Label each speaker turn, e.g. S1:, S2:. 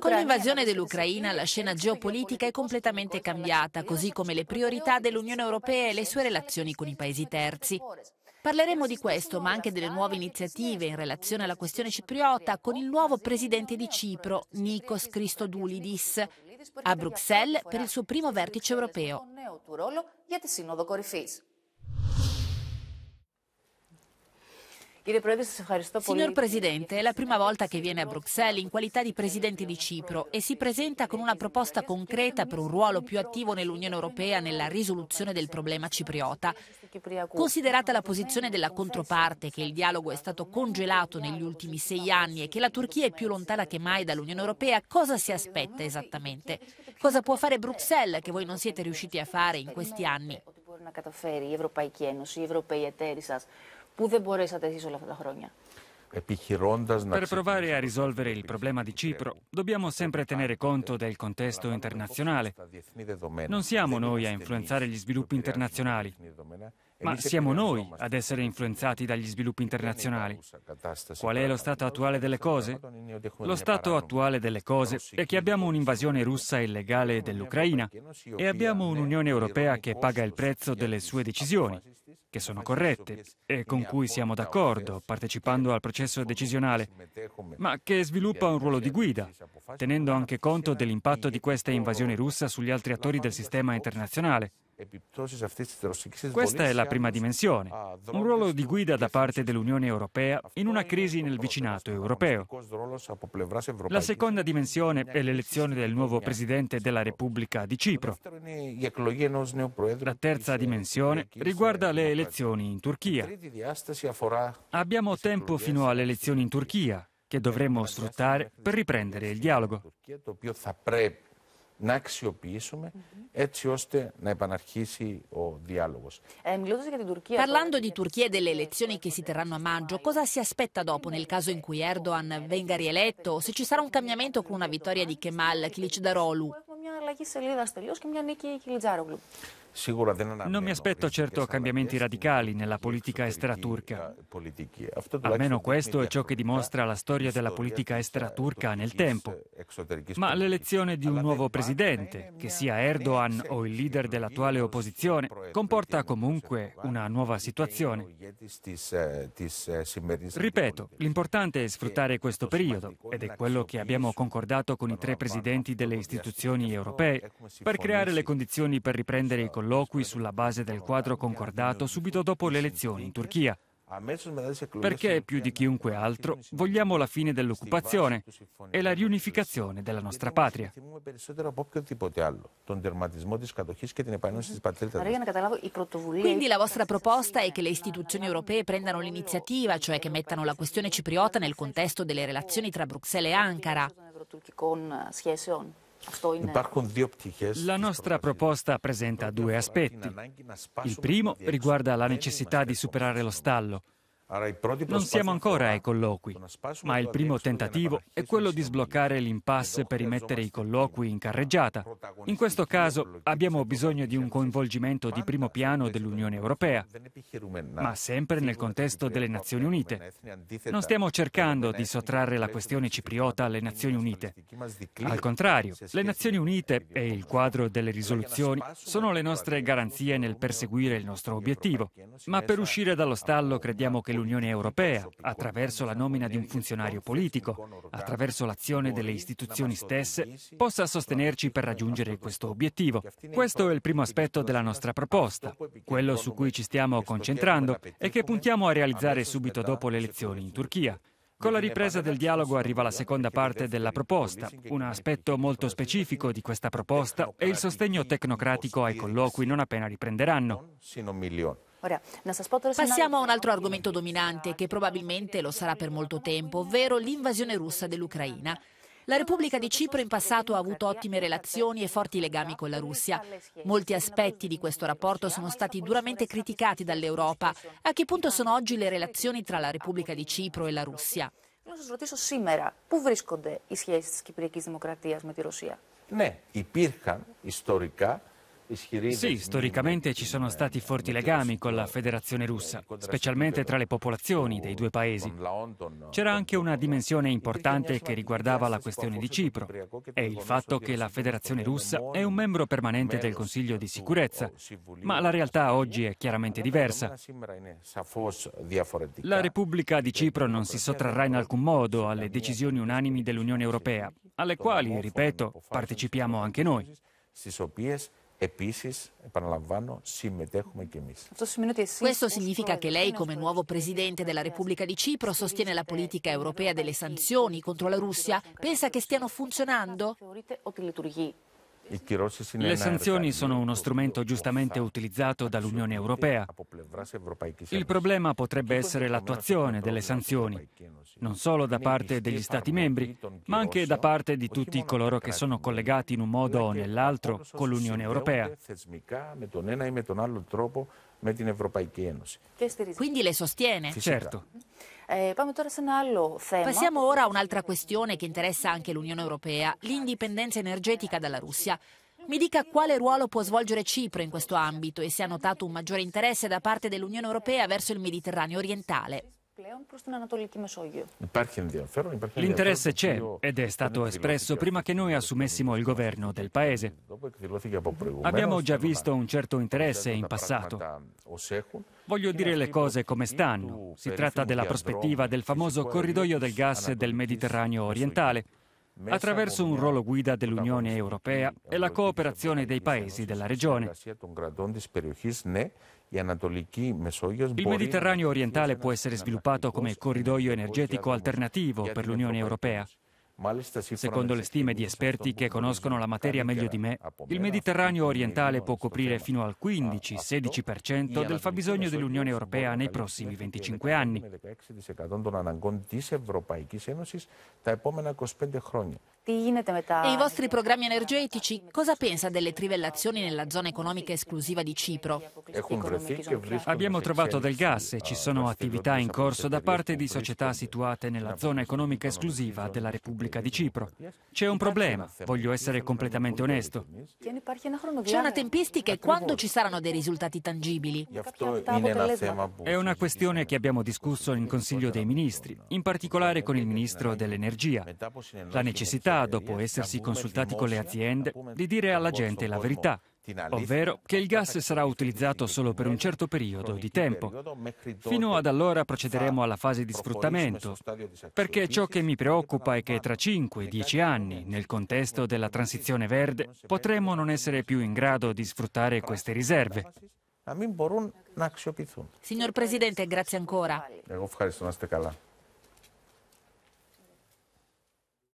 S1: Con l'invasione dell'Ucraina la scena geopolitica è completamente cambiata, così come le priorità dell'Unione Europea e le sue relazioni con i paesi terzi. Parleremo di questo, ma anche delle nuove iniziative in relazione alla questione cipriota con il nuovo presidente di Cipro, Nikos Christodoulidis, a Bruxelles per il suo primo vertice europeo. Signor Presidente, è la prima volta che viene a Bruxelles in qualità di Presidente di Cipro e si presenta con una proposta concreta per un ruolo più attivo nell'Unione Europea nella risoluzione del problema cipriota. Considerata la posizione della controparte, che il dialogo è stato congelato negli ultimi sei anni e che la Turchia è più lontana che mai dall'Unione Europea, cosa si aspetta esattamente? Cosa può fare Bruxelles che voi non siete riusciti a fare in questi anni? Μπορεί να καταφέρει η Ευρωπαϊκή Ένωση, οι Ευρωπαίοι εταίροι σας που δεν μπορέσατε εσείς όλα αυτά τα χρόνια.
S2: Per provare a risolvere
S3: il problema di Cipro dobbiamo sempre tenere conto del contesto internazionale. Non siamo noi a influenzare gli sviluppi internazionali.
S2: Ma siamo noi
S3: ad essere influenzati dagli sviluppi internazionali. Qual è lo stato attuale delle cose? Lo stato attuale delle cose è che abbiamo un'invasione russa illegale dell'Ucraina e abbiamo un'Unione Europea che paga il prezzo delle sue decisioni, che sono corrette e con cui siamo d'accordo partecipando al processo decisionale, ma che sviluppa un ruolo di guida, tenendo anche conto dell'impatto di questa invasione russa sugli altri attori del sistema internazionale.
S2: Questa è la prima dimensione, ah, un
S3: ruolo di guida da parte dell'Unione Europea in una crisi nel vicinato europeo. La seconda dimensione è l'elezione del nuovo Presidente della Repubblica di Cipro. La terza dimensione riguarda le elezioni in Turchia. Abbiamo tempo fino alle elezioni in Turchia, che dovremmo sfruttare
S2: per riprendere il dialogo να αξιοποιήσουμε έτσι ώστε να επαναρχίσει ο διάλογος.
S1: Parlando di Turchia e delle elezioni che si terranno a maggio, cosa si aspetta dopo nel caso in cui Erdogan venga rieletto, se ci sarà un cambiamento con una vittoria di Kemal Kılıçdaroğlu?
S3: Non mi aspetto certo cambiamenti radicali nella politica estera turca.
S2: Almeno questo è ciò che
S3: dimostra la storia della politica estera turca nel tempo. Ma l'elezione di un nuovo presidente, eh, che sia Erdogan o il leader dell'attuale eh, opposizione, comporta comunque una nuova situazione.
S2: Eh, Ripeto,
S3: l'importante è sfruttare questo periodo, ed è quello che abbiamo concordato con i tre presidenti delle istituzioni europee, per creare le condizioni per riprendere i confronti esatto colloqui sulla base del quadro concordato subito dopo le elezioni in Turchia.
S2: Perché più di
S3: chiunque altro vogliamo la fine dell'occupazione e la
S2: riunificazione della nostra patria. Quindi
S1: la vostra proposta è che le istituzioni europee prendano l'iniziativa, cioè che mettano la questione cipriota nel contesto delle relazioni tra Bruxelles e Ankara.
S3: La nostra proposta presenta due aspetti. Il primo riguarda la necessità di superare lo stallo. Non siamo ancora ai colloqui, ma il primo tentativo è quello di sbloccare l'impasse per rimettere i colloqui in carreggiata. In questo caso abbiamo bisogno di un coinvolgimento di primo piano dell'Unione Europea, ma sempre nel contesto delle Nazioni Unite. Non stiamo cercando di sottrarre la questione cipriota alle Nazioni Unite. Al contrario, le Nazioni Unite e il quadro delle risoluzioni sono le nostre garanzie nel perseguire il nostro obiettivo, ma per uscire dallo stallo crediamo che l'Unione dell'Unione Europea, attraverso la nomina di un funzionario politico, attraverso l'azione delle istituzioni stesse, possa sostenerci per raggiungere questo obiettivo. Questo è il primo aspetto della nostra proposta. Quello su cui ci stiamo concentrando e che puntiamo a realizzare subito dopo le elezioni in Turchia. Con la ripresa del dialogo arriva la seconda parte della proposta. Un aspetto molto specifico di questa proposta è il sostegno tecnocratico ai colloqui non appena riprenderanno.
S1: Passiamo a un altro argomento dominante che probabilmente lo sarà per molto tempo, ovvero l'invasione russa dell'Ucraina. La Repubblica di Cipro in passato ha avuto ottime relazioni e forti legami con la Russia. Molti aspetti di questo rapporto sono stati duramente criticati dall'Europa. A che punto sono oggi le relazioni tra la Repubblica di Cipro e la Russia? Θέλω να σα ρωτήσω σήμερα, πού βρίσκονται οι σχέσει τη Κυπριακή Δημοκρατία με τη Ρωσία.
S2: Ναι, υπήρχαν ιστορικά sì,
S3: storicamente ci sono stati forti legami con la Federazione russa, specialmente tra le popolazioni dei due paesi. C'era anche una dimensione importante che riguardava la questione di Cipro e il fatto che la Federazione russa è un membro permanente del Consiglio di sicurezza, ma la realtà oggi è chiaramente diversa. La Repubblica di Cipro non si sottrarrà in alcun modo alle decisioni unanimi dell'Unione Europea, alle quali, ripeto, partecipiamo anche noi.
S2: Επίση, επαναλαμβάνω, συμμετέχουμε κι εμεί.
S1: Questo significa che lei, come nuovo presidente della Repubblica di Cipro, sostiene la politica europea delle sanzioni contro la Russia? Pensa che stiano funzionando?
S2: Le sanzioni
S3: sono uno strumento giustamente utilizzato dall'Unione Europea. Il problema potrebbe essere l'attuazione delle sanzioni, non solo da parte degli Stati membri, ma anche da parte di tutti coloro che sono collegati in un modo o nell'altro con l'Unione Europea.
S1: Quindi le sostiene? Certo. Eh, πάμε τώρα σε ένα άλλο θέμα. Passiamo ora a un'altra questione che interessa anche l'Unione Europea, l'indipendenza energetica dalla Russia. Mi dica quale ruolo può svolgere Cipro in questo ambito e se ha notato un maggiore interesse da parte dell'Unione Europea verso il Mediterraneo orientale.
S2: L'interesse c'è ed è stato espresso
S3: prima che noi assumessimo il governo del Paese. Abbiamo già visto un certo interesse certo, in passato. Voglio dire le cose come stanno. Si tratta della prospettiva del famoso corridoio del gas del Mediterraneo orientale, attraverso un ruolo guida dell'Unione Europea e la
S2: cooperazione dei paesi della regione. Il Mediterraneo
S3: orientale può essere sviluppato come corridoio energetico alternativo per l'Unione Europea. Secondo le stime di esperti che conoscono la materia meglio di me, il Mediterraneo orientale può
S2: coprire fino al 15-16% del fabbisogno dell'Unione Europea nei prossimi 25 anni.
S1: E i vostri programmi energetici? Cosa pensa delle trivellazioni nella zona economica esclusiva di Cipro?
S2: Abbiamo
S3: trovato del gas e ci sono attività in corso da parte di società situate nella zona economica esclusiva della Repubblica di Cipro. C'è un problema, voglio essere completamente onesto.
S1: C'è una tempistica e quando ci saranno dei risultati tangibili?
S3: È una questione che abbiamo discusso in Consiglio dei Ministri, in particolare con il Ministro dell'Energia. La necessità dopo essersi consultati con le aziende, di dire alla gente la verità, ovvero che il gas sarà utilizzato solo per un certo periodo di tempo. Fino ad allora procederemo alla fase di sfruttamento, perché ciò che mi preoccupa è che tra 5-10 anni, nel contesto della transizione verde, potremmo non essere più in grado di sfruttare queste riserve.
S1: Signor Presidente, grazie
S3: ancora.